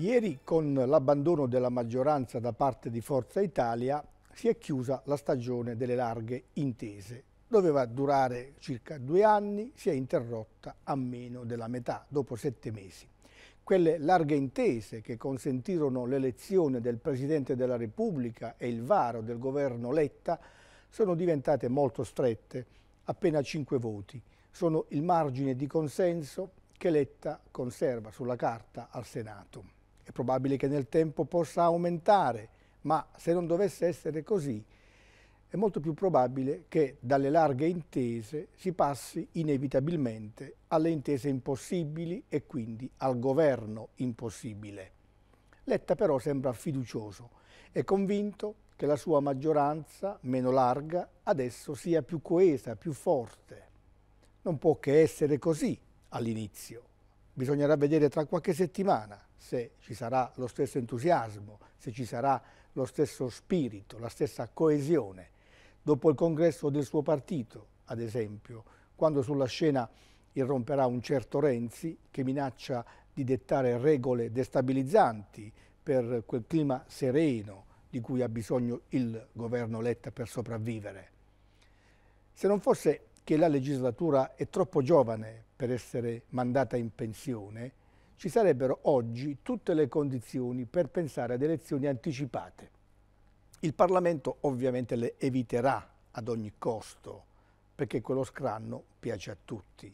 Ieri con l'abbandono della maggioranza da parte di Forza Italia si è chiusa la stagione delle larghe intese. Doveva durare circa due anni, si è interrotta a meno della metà, dopo sette mesi. Quelle larghe intese che consentirono l'elezione del Presidente della Repubblica e il varo del governo Letta sono diventate molto strette, appena cinque voti. Sono il margine di consenso che Letta conserva sulla carta al Senato è probabile che nel tempo possa aumentare, ma se non dovesse essere così, è molto più probabile che dalle larghe intese si passi inevitabilmente alle intese impossibili e quindi al governo impossibile. Letta però sembra fiducioso e convinto che la sua maggioranza, meno larga, adesso sia più coesa, più forte. Non può che essere così all'inizio bisognerà vedere tra qualche settimana se ci sarà lo stesso entusiasmo, se ci sarà lo stesso spirito, la stessa coesione. Dopo il congresso del suo partito, ad esempio, quando sulla scena irromperà un certo Renzi che minaccia di dettare regole destabilizzanti per quel clima sereno di cui ha bisogno il governo Letta per sopravvivere. Se non fosse che la legislatura è troppo giovane per essere mandata in pensione, ci sarebbero oggi tutte le condizioni per pensare ad elezioni anticipate. Il Parlamento ovviamente le eviterà ad ogni costo, perché quello scranno piace a tutti.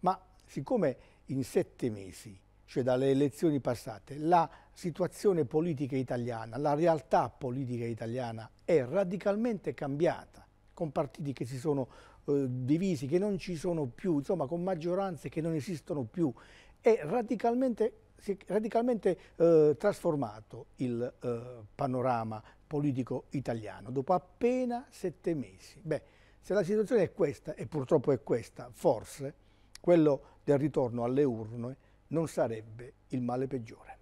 Ma siccome in sette mesi, cioè dalle elezioni passate, la situazione politica italiana, la realtà politica italiana è radicalmente cambiata, con partiti che si sono eh, divisi che non ci sono più, insomma con maggioranze che non esistono più, è radicalmente, si è radicalmente eh, trasformato il eh, panorama politico italiano dopo appena sette mesi. Beh, se la situazione è questa, e purtroppo è questa, forse quello del ritorno alle urne non sarebbe il male peggiore.